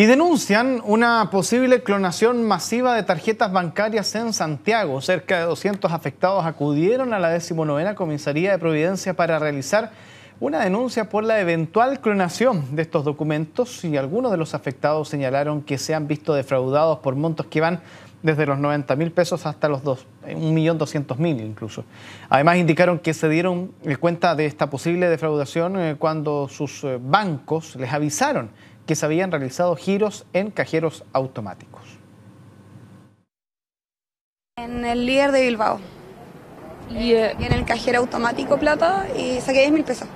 Y denuncian una posible clonación masiva de tarjetas bancarias en Santiago. Cerca de 200 afectados acudieron a la 19 Comisaría de Providencia para realizar una denuncia por la eventual clonación de estos documentos y algunos de los afectados señalaron que se han visto defraudados por montos que van desde los 90 mil pesos hasta los 1.200.000 eh, incluso. Además indicaron que se dieron eh, cuenta de esta posible defraudación eh, cuando sus bancos les avisaron que se habían realizado giros en cajeros automáticos. En el líder de Bilbao. Y en el cajero automático plata y saqué 10 mil pesos.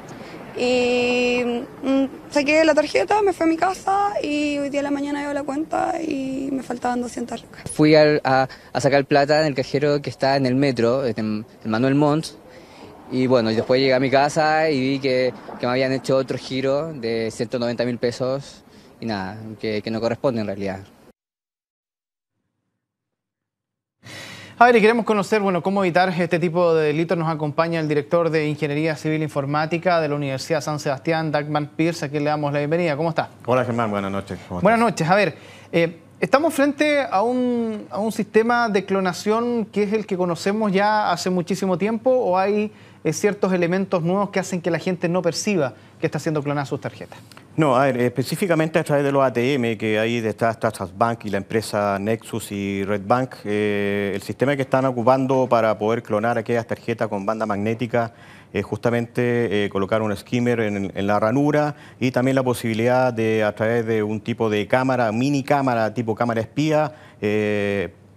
Y mm, saqué la tarjeta, me fui a mi casa y hoy día a la mañana veo la cuenta y me faltaban 200 lucas. Fui a, sacar plata en el cajero que está en el metro, en, Manuel Montt. Y bueno, después llegué a mi casa y vi que, que me habían hecho otro giro de 190 mil pesos y nada, que, no corresponde en realidad. A ver, y queremos conocer, bueno, cómo evitar este tipo de delitos. Nos acompaña el director de Ingeniería Civil Informática de la Universidad San Sebastián, Dagman Pierce, a quien le damos la bienvenida. ¿Cómo está? Hola, Germán, buenas noches. buenas noches. A ver, eh, estamos frente a un, sistema de clonación que es el que conocemos ya hace muchísimo tiempo o hay eh, ciertos elementos nuevos que hacen que la gente no perciba que está siendo clonada sus tarjetas. No, a ver, específicamente a través de los ATM que hay de estas Bank y la empresa Nexus y Red Bank, eh, el sistema que están ocupando para poder clonar aquellas tarjetas con banda magnética es eh, justamente eh, colocar un skimmer en, la ranura y también la posibilidad de, a través de un tipo de cámara, mini cámara, tipo cámara espía,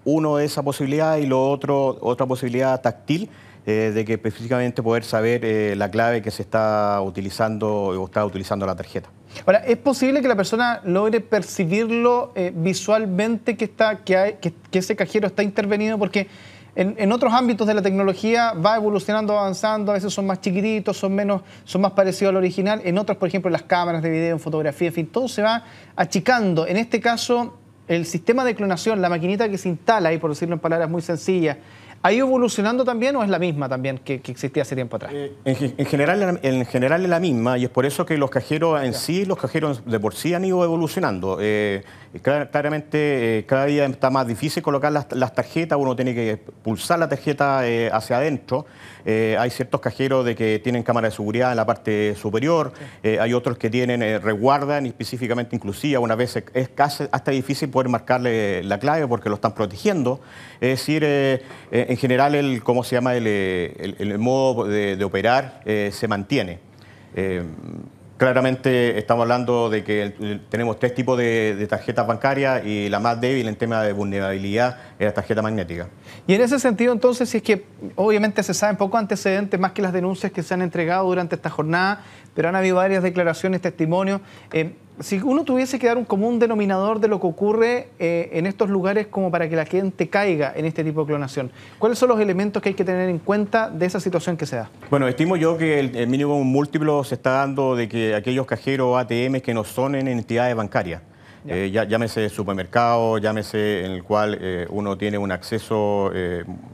uno de esa posibilidad y lo otro, otra posibilidad táctil eh, de que específicamente poder saber eh, la clave que se está utilizando o está utilizando la tarjeta. Ahora, ¿es posible que la persona logre percibirlo eh, visualmente que, está, que, hay, que, ese cajero está intervenido? Porque en, otros ámbitos de la tecnología va evolucionando, avanzando, a veces son más chiquititos, son, menos, son más parecidos al original. En otros, por ejemplo, las cámaras de video, en fotografía, en fin, todo se va achicando. En este caso, el sistema de clonación, la maquinita que se instala ahí, por decirlo en palabras muy sencillas, ¿ha ido evolucionando también o es la misma también que, existía hace tiempo atrás? Eh, en, general, en general es la misma y es por eso que los cajeros en sí, los cajeros de por sí han ido evolucionando. Eh, claramente eh, cada día está más difícil colocar las, tarjetas, uno tiene que pulsar la tarjeta hacia adentro. hay ciertos cajeros de que tienen cámara de seguridad en la parte superior, hay otros que tienen, resguardan... específicamente inclusive, una vez es casi hasta difícil marcarle la clave porque lo están protegiendo. Es decir, eh, eh, en general, el, ¿cómo se llama? El, eh, modo de, operar se mantiene. claramente estamos hablando de que tenemos tres tipos de, tarjetas bancarias y la más débil en tema de vulnerabilidad es la tarjeta magnética. Y en ese sentido, entonces, si es que obviamente se saben poco antecedentes más que las denuncias que se han entregado durante esta jornada, pero han habido varias declaraciones, testimonios si uno tuviese que dar un común denominador de lo que ocurre eh, en estos lugares como para que la gente caiga en este tipo de clonación, ¿cuáles son los elementos que hay que tener en cuenta de esa situación que se da? Bueno, estimo yo que el, mínimo múltiplo se está dando de que aquellos cajeros ATM que no son en entidades bancarias, eh, llámese supermercado, llámese en el cual eh, uno tiene un acceso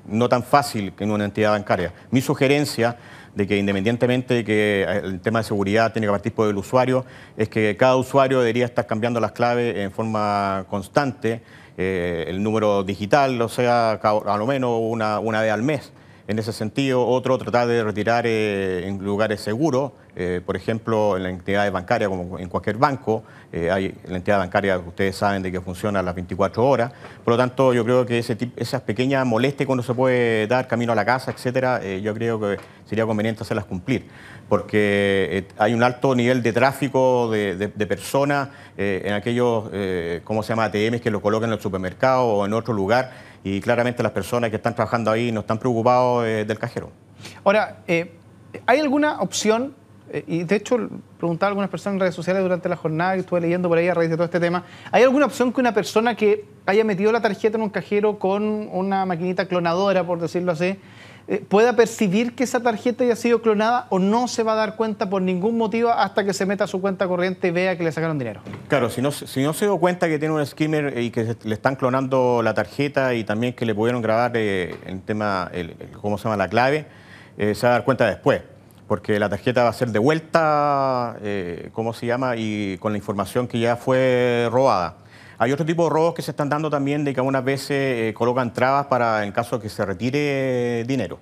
no tan fácil en una entidad bancaria. Mi sugerencia de que independientemente de que eh, el tema de seguridad tiene que partir por el usuario, es que cada usuario debería estar cambiando las claves en forma constante, eh, el número digital, o sea, a lo menos una, vez al mes. En ese sentido, otro, tratar de retirar eh, en lugares seguros eh, por ejemplo, en la entidad bancaria como en cualquier banco, eh, hay la entidad bancaria, ustedes saben, de que funciona a las 24 horas. Por lo tanto, yo creo que esas pequeñas molestias cuando se puede dar camino a la casa, etcétera, eh, yo creo que sería conveniente hacerlas cumplir, porque hay un alto nivel de tráfico de, personas en aquellos, ¿cómo se llama?, ATMs que lo colocan en el supermercado o en otro lugar, y claramente las personas que están trabajando ahí no están preocupados del cajero. Ahora, ¿hay alguna opción eh, y de hecho preguntaba a algunas personas en redes sociales durante la jornada que estuve leyendo por ahí a raíz de todo este tema, ¿hay alguna opción que una persona que haya metido la tarjeta en un cajero con una maquinita clonadora, por decirlo así, eh, pueda percibir que esa tarjeta haya sido clonada o no se va a dar cuenta por ningún motivo hasta que se meta a su cuenta corriente y vea que le sacaron dinero. Claro, si no, si no se dio cuenta que tiene un skimmer y que le están clonando la tarjeta y también que le pudieron grabar eh, el tema, ¿cómo se llama?, la clave, se va a dar cuenta después porque la tarjeta va a ser devuelta, eh, ¿cómo se llama? Y con la información que ya fue robada. Hay otro tipo de robos que se están dando también de que algunas veces eh, colocan trabas para en caso de que se retire dinero.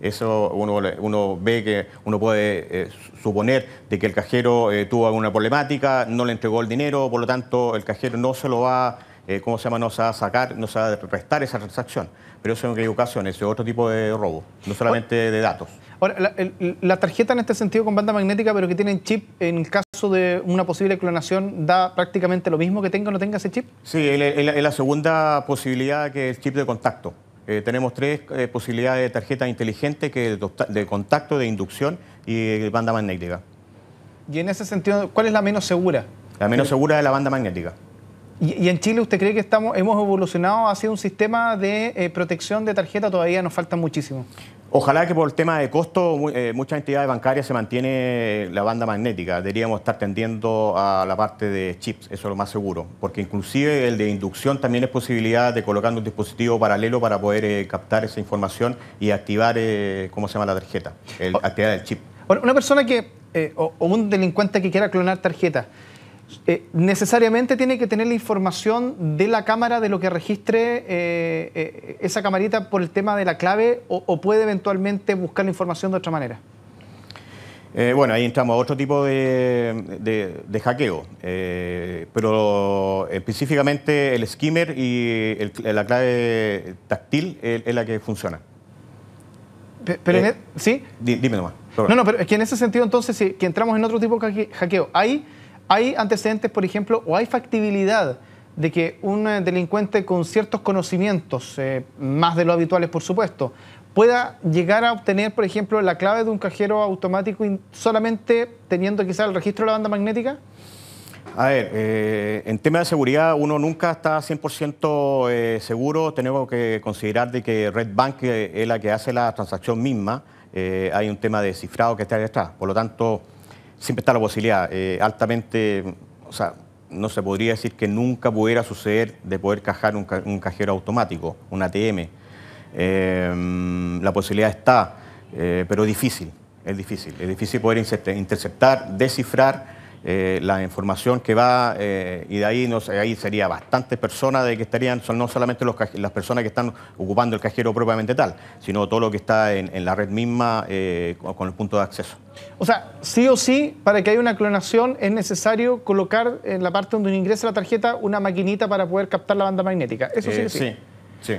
Eso uno, ve que uno puede eh, suponer de que el cajero tuvo alguna problemática, no le entregó el dinero, por lo tanto el cajero no se lo va a eh, ¿cómo se llama?, nos va a sacar, se va a restar esa transacción. Pero eso en ocasiones, es otro tipo de robo, no solamente de datos. Ahora, la, tarjeta en este sentido con banda magnética, pero que tiene chip, en caso de una posible clonación, ¿da prácticamente lo mismo que tenga o no tenga ese chip? Sí, es la segunda posibilidad que el chip de contacto. Eh, tenemos tres eh, posibilidades de tarjeta inteligente, que de, de contacto, de inducción y de banda magnética. Y en ese sentido, ¿cuál es la menos segura? La menos segura es la banda magnética. Y, en Chile usted cree que estamos, hemos evolucionado hacia un sistema de eh, protección de tarjeta? Todavía nos falta muchísimo. Ojalá que por el tema de costo eh, muchas entidades bancarias se mantiene la banda magnética. Deberíamos estar tendiendo a la parte de chips, eso es lo más seguro. Porque inclusive el de inducción también es posibilidad de colocar un dispositivo paralelo para poder eh, captar esa información y activar, ¿cómo se llama la tarjeta? El, activar el chip. Bueno, una persona que, o, un delincuente que quiera clonar tarjetas, eh, necesariamente tiene que tener la información de la cámara de lo que registre eh, eh, esa camarita por el tema de la clave o, puede eventualmente buscar la información de otra manera? bueno, ahí entramos a otro tipo de, hackeo, pero específicamente el skimmer y la clave táctil es, la que funciona. Pero, e, ¿Sí? Dime nomás. No, no, pero en ese sentido entonces si que entramos en otro tipo de hackeo. Hay ¿Hay antecedentes, por ejemplo, o hay factibilidad de que un eh, delincuente con ciertos conocimientos, eh, más de lo habituales por supuesto, pueda llegar a obtener, por ejemplo, la clave de un cajero automático solamente teniendo quizás el registro de la banda magnética? A ver, eh, en tema de seguridad uno nunca está 100% seguro, tenemos que considerar de que Red Bank es la que hace la transacción misma, hay un tema de cifrado que está detrás, por lo tanto siempre está la posibilidad. Eh, altamente, o sea, no se podría decir que nunca pudiera suceder de poder cajar un, cajero automático, un ATM. Em, la posibilidad está, eh, pero difícil, es difícil. Es difícil poder interceptar, descifrar eh, la información que va, eh, y de ahí, no ahí sería bastantes personas de que estarían, son no solamente los, las personas que están ocupando el cajero propiamente tal, sino todo lo que está en, la red misma eh, con, el punto de acceso. O sea, sí o sí, para que haya una clonación es necesario colocar en la parte donde ingresa la tarjeta una maquinita para poder captar la banda magnética. Eso sí. Sí, sí.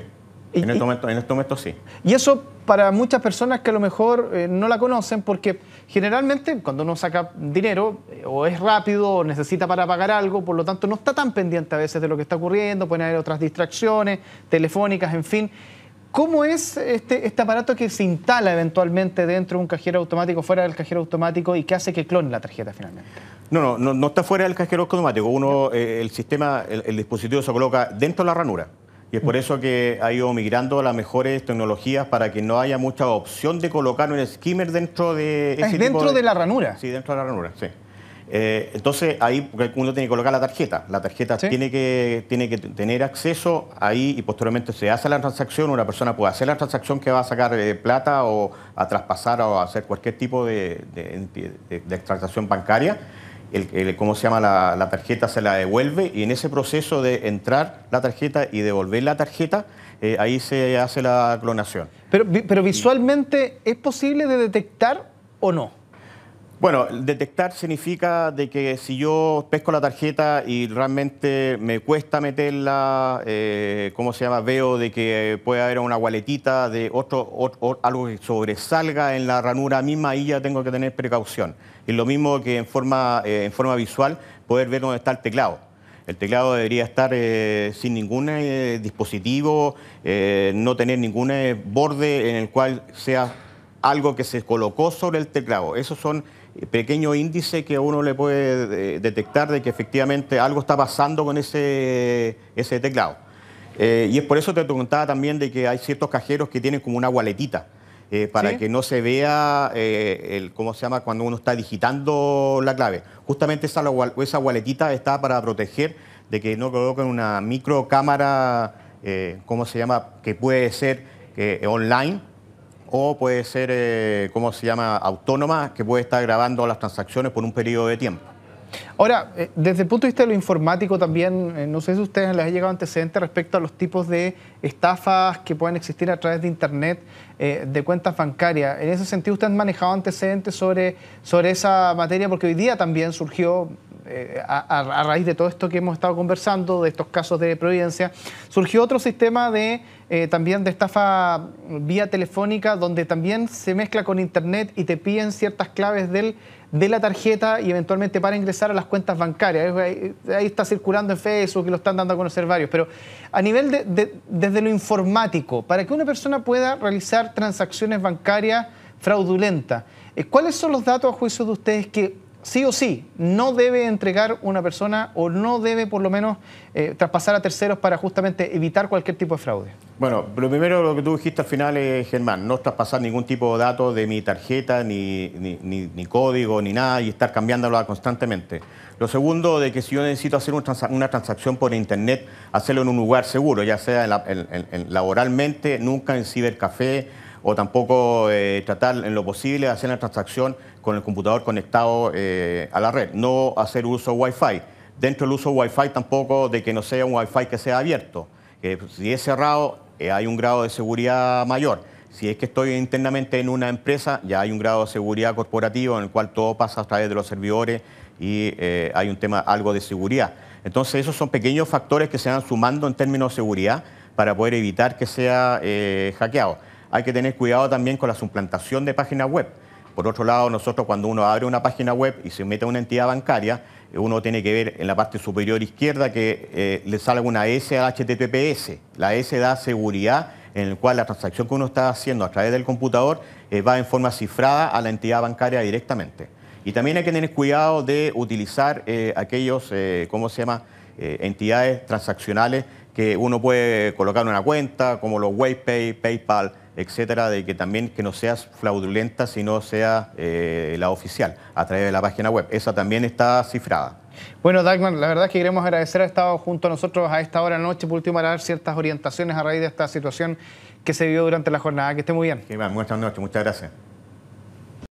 Este en, este momento, en momento sí. Y eso para muchas personas que a lo mejor eh, no la conocen, porque generalmente cuando uno saca dinero eh, o es rápido o necesita para pagar algo, por lo tanto no está tan pendiente a veces de lo que está ocurriendo, pueden haber otras distracciones telefónicas, en fin. ¿Cómo es este, este aparato que se instala eventualmente dentro de un cajero automático, fuera del cajero automático y qué hace que clone la tarjeta finalmente? No, no, no, no está fuera del cajero automático. Uno, eh, el sistema, el dispositivo se coloca dentro de la ranura. Y es por eso que ha ido migrando las mejores tecnologías para que no haya mucha opción de colocar un skimmer dentro de ah, ese dentro de... la ranura. Sí, dentro de la ranura, sí. Eh, entonces ahí uno tiene que colocar la tarjeta. La tarjeta tiene, que, tiene que tener acceso ahí y posteriormente se hace la transacción. Una persona puede hacer la transacción que va a sacar eh, plata o a traspasar o a hacer cualquier tipo de, de, de transacción bancaria el, ¿cómo se llama? La, tarjeta se la devuelve y en ese proceso de entrar la tarjeta y devolver la tarjeta, eh, ahí se hace la clonación. Pero, pero visualmente, ¿es posible de detectar o no? Bueno, detectar significa de que si yo pesco la tarjeta y realmente me cuesta meterla, eh, ¿cómo se llama? Veo de que puede haber una gualetita de otro, algo que sobresalga en la ranura misma, ahí ya tengo que tener precaución. Es lo mismo que en forma, eh, en forma visual poder ver dónde está el teclado. El teclado debería estar eh, sin ningún dispositivo, no tener ningún borde en el cual sea algo que se colocó sobre el teclado. Esos son pequeño índice que uno le puede eh, detectar de que efectivamente algo está pasando con ese, ese teclado. Eh, y es por eso te preguntaba también de que hay ciertos cajeros que tienen como una gualetita. Eh, para que no se vea el, ¿cómo se llama? cuando uno está digitando la clave. Justamente esa, esa gualetita está para proteger de que no coloquen una microcámara, eh, ¿cómo se llama?, que puede ser online o puede ser, eh, ¿cómo se llama?, autónoma, que puede estar grabando las transacciones por un periodo de tiempo. Ahora, eh, desde el punto de vista de lo informático también, eh, no sé si ustedes les ha llegado antecedente respecto a los tipos de estafas que pueden existir a través de Internet de cuentas bancarias. En ese sentido, ¿ustedes han manejado antecedentes sobre, sobre esa materia? Porque hoy día también surgió, eh, a, raíz de todo esto que hemos estado conversando, de estos casos de Providencia, surgió otro sistema de eh, también de estafa vía telefónica, donde también se mezcla con internet y te piden ciertas claves del, de la tarjeta y eventualmente para ingresar a las cuentas bancarias. Ahí, está circulando en Facebook lo están dando a conocer varios. Pero a nivel desde lo informático, para que una persona pueda realizar transacciones bancarias fraudulentas, eh, ¿cuáles son los datos a juicio de ustedes que sí o sí no debe entregar una persona o no debe por lo menos eh, traspasar a terceros para justamente evitar cualquier tipo de fraude? Bueno, lo primero lo que tú dijiste al final, es, Germán, no traspasar ningún tipo de datos de mi tarjeta, ni, ni, código, ni nada, y estar cambiándolo constantemente. Lo segundo, de que si yo necesito hacer una transacción por Internet, hacerlo en un lugar seguro, ya sea en laboralmente, nunca en cibercafé, o tampoco eh, tratar en lo posible de hacer la transacción con el computador conectado eh, a la red, no hacer uso de Wi-Fi. Dentro del uso Wi-Fi tampoco de que no sea un Wi-Fi que sea abierto. Eh, si es cerrado, hay un grado de seguridad mayor. Si es que estoy internamente en una empresa, ya hay un grado de seguridad corporativo en el cual todo pasa a través de los servidores y hay un tema algo de seguridad. Entonces esos son pequeños factores que se van sumando en términos de seguridad para poder evitar que sea hackeado hay que tener cuidado también con la suplantación de páginas web. Por otro lado, nosotros cuando uno abre una página web y se mete a una entidad bancaria, uno tiene que ver en la parte superior izquierda que eh, le salga una S a HTTPS. La S da seguridad en el cual la transacción que uno está haciendo a través del computador eh, va en forma cifrada a la entidad bancaria directamente. Y también hay que tener cuidado de utilizar eh, aquellos, ¿cómo se llama?, entidades transaccionales que uno puede colocar en una cuenta, como los WayPay, PayPal, etcétera, de que también que no seas fraudulenta, sino sea eh, la oficial, a través de la página web. Esa también está cifrada. Bueno, Dagmar, la verdad es que queremos agradecer a estado junto a nosotros a esta hora de la noche, por último, para dar ciertas orientaciones a raíz de esta situación que se vio durante la jornada. Que esté muy bien. Que buenas noches, muchas gracias.